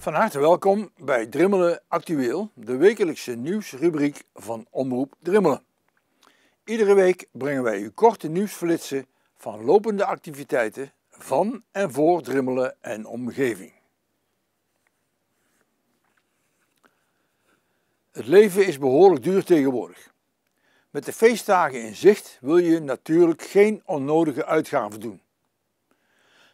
Van harte welkom bij Drimmelen Actueel, de wekelijkse nieuwsrubriek van Omroep Drimmelen. Iedere week brengen wij u korte nieuwsflitsen van lopende activiteiten van en voor Drimmelen en omgeving. Het leven is behoorlijk duur tegenwoordig. Met de feestdagen in zicht wil je natuurlijk geen onnodige uitgaven doen.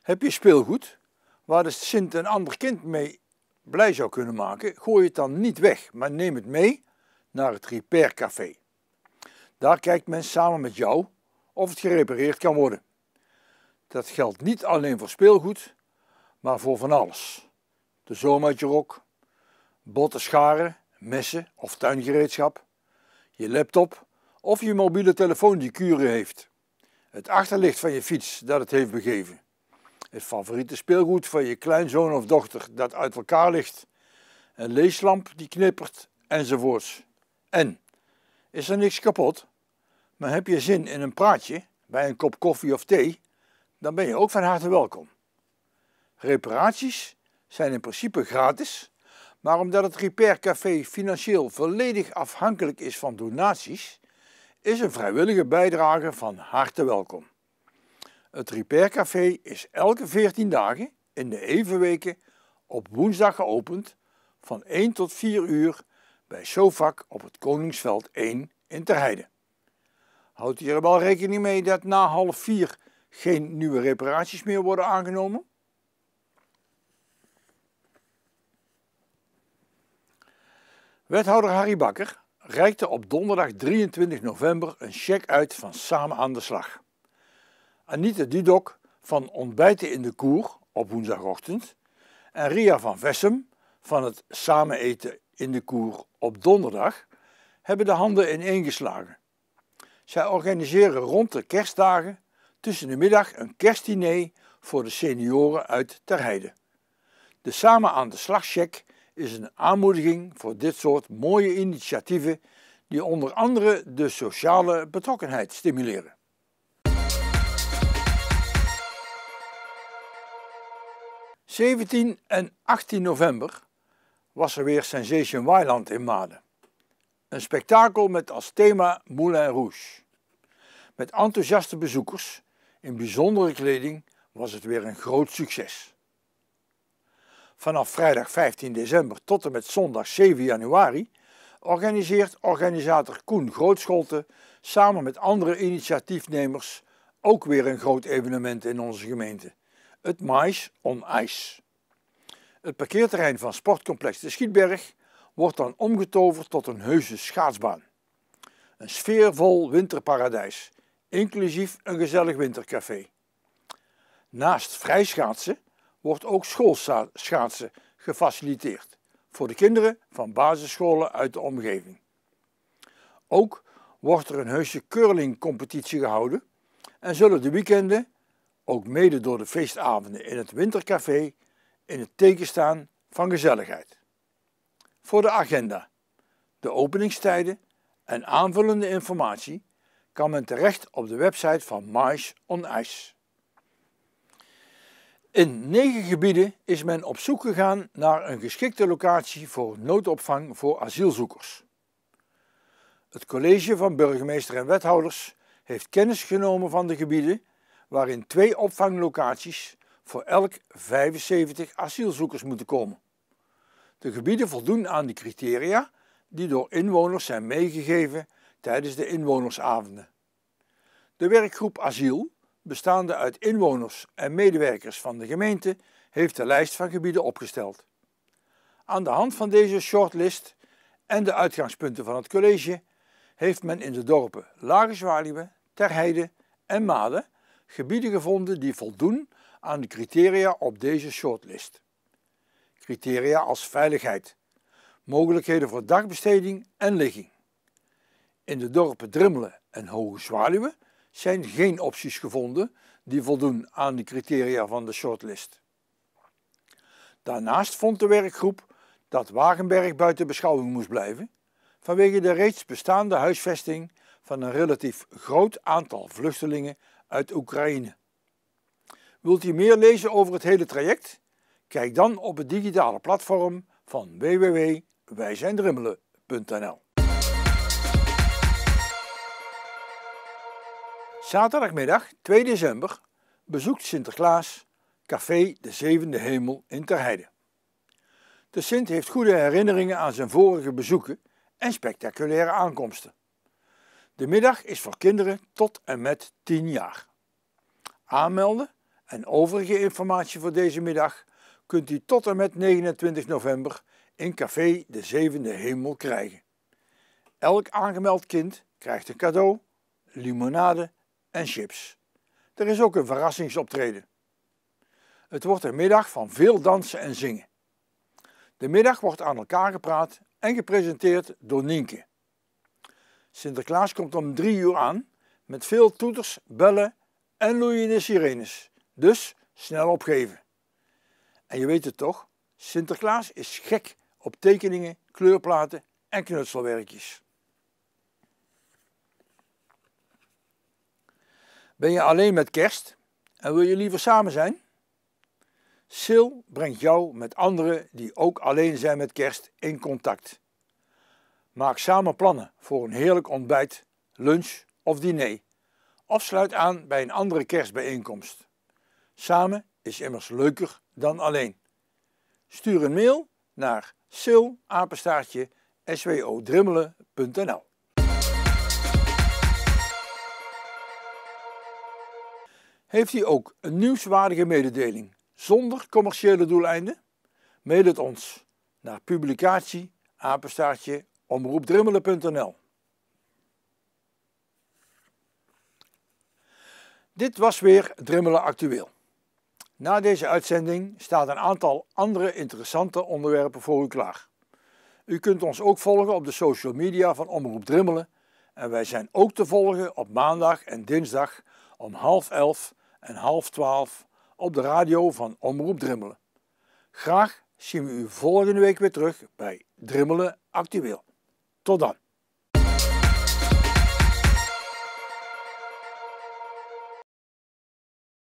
Heb je speelgoed waar de Sint een ander kind mee blij zou kunnen maken, gooi het dan niet weg, maar neem het mee naar het Repair Café. Daar kijkt men samen met jou of het gerepareerd kan worden. Dat geldt niet alleen voor speelgoed, maar voor van alles. De zoom uit je rok, botten scharen, messen of tuingereedschap, je laptop of je mobiele telefoon die kuren heeft. Het achterlicht van je fiets dat het heeft begeven het favoriete speelgoed van je kleinzoon of dochter dat uit elkaar ligt, een leeslamp die knippert enzovoorts. En, is er niks kapot, maar heb je zin in een praatje bij een kop koffie of thee, dan ben je ook van harte welkom. Reparaties zijn in principe gratis, maar omdat het Repair Café financieel volledig afhankelijk is van donaties, is een vrijwillige bijdrage van harte welkom. Het Repair Café is elke 14 dagen in de evenweken op woensdag geopend van 1 tot 4 uur bij Sofak op het Koningsveld 1 in Terheide. Houdt hier wel rekening mee dat na half 4 geen nieuwe reparaties meer worden aangenomen? Wethouder Harry Bakker reikte op donderdag 23 november een cheque uit van Samen aan de Slag. Anita Dudok van Ontbijten in de Koer op woensdagochtend en Ria van Vessem van het Samen Eten in de Koer op donderdag hebben de handen ineengeslagen. Zij organiseren rond de kerstdagen tussen de middag een kerstdiner voor de senioren uit Terheide. De Samen aan de Slagcheck is een aanmoediging voor dit soort mooie initiatieven die onder andere de sociale betrokkenheid stimuleren. 17 en 18 november was er weer Sensation Wildland in Maden. Een spektakel met als thema Moulin Rouge. Met enthousiaste bezoekers in bijzondere kleding was het weer een groot succes. Vanaf vrijdag 15 december tot en met zondag 7 januari organiseert organisator Koen Grootscholte samen met andere initiatiefnemers ook weer een groot evenement in onze gemeente het mais on ijs. Het parkeerterrein van sportcomplex De Schietberg wordt dan omgetoverd tot een heuse schaatsbaan. Een sfeervol winterparadijs, inclusief een gezellig wintercafé. Naast vrijschaatsen wordt ook schoolschaatsen gefaciliteerd voor de kinderen van basisscholen uit de omgeving. Ook wordt er een heuse curlingcompetitie gehouden en zullen de weekenden ook mede door de feestavonden in het Wintercafé, in het staan van gezelligheid. Voor de agenda, de openingstijden en aanvullende informatie kan men terecht op de website van Mais on Ice. In negen gebieden is men op zoek gegaan naar een geschikte locatie voor noodopvang voor asielzoekers. Het college van burgemeester en wethouders heeft kennis genomen van de gebieden waarin twee opvanglocaties voor elk 75 asielzoekers moeten komen. De gebieden voldoen aan de criteria die door inwoners zijn meegegeven tijdens de inwonersavonden. De werkgroep Asiel, bestaande uit inwoners en medewerkers van de gemeente, heeft de lijst van gebieden opgesteld. Aan de hand van deze shortlist en de uitgangspunten van het college heeft men in de dorpen Lage Zwaluwe, Terheide en Maden gebieden gevonden die voldoen aan de criteria op deze shortlist. Criteria als veiligheid, mogelijkheden voor dagbesteding en ligging. In de dorpen Drimmelen en Hoge Zwaluwen zijn geen opties gevonden die voldoen aan de criteria van de shortlist. Daarnaast vond de werkgroep dat Wagenberg buiten beschouwing moest blijven vanwege de reeds bestaande huisvesting van een relatief groot aantal vluchtelingen uit Oekraïne. Wilt u meer lezen over het hele traject? Kijk dan op het digitale platform van www.wijzijndrimmelen.nl Zaterdagmiddag 2 december bezoekt Sinterklaas Café de Zevende Hemel in Terheide. De Sint heeft goede herinneringen aan zijn vorige bezoeken en spectaculaire aankomsten. De middag is voor kinderen tot en met 10 jaar. Aanmelden en overige informatie voor deze middag kunt u tot en met 29 november in Café de Zevende Hemel krijgen. Elk aangemeld kind krijgt een cadeau, limonade en chips. Er is ook een verrassingsoptreden. Het wordt een middag van veel dansen en zingen. De middag wordt aan elkaar gepraat en gepresenteerd door Nienke. Sinterklaas komt om drie uur aan met veel toeters, bellen en loeiende sirenes. Dus snel opgeven. En je weet het toch, Sinterklaas is gek op tekeningen, kleurplaten en knutselwerkjes. Ben je alleen met kerst en wil je liever samen zijn? Sil brengt jou met anderen die ook alleen zijn met kerst in contact. Maak samen plannen voor een heerlijk ontbijt, lunch of diner. Of sluit aan bij een andere kerstbijeenkomst. Samen is immers leuker dan alleen. Stuur een mail naar silapenstaartje.swodrimmelen.nl Heeft u ook een nieuwswaardige mededeling zonder commerciële doeleinden? Mail het ons naar publicatie omroepdrimmelen.nl. Dit was weer Drimmelen Actueel. Na deze uitzending staat een aantal andere interessante onderwerpen voor u klaar. U kunt ons ook volgen op de social media van Omroep Drimmelen. en wij zijn ook te volgen op maandag en dinsdag om half elf en half twaalf op de radio van Omroep Drimmelen. Graag zien we u volgende week weer terug bij Drimmelen Actueel. Otto, da.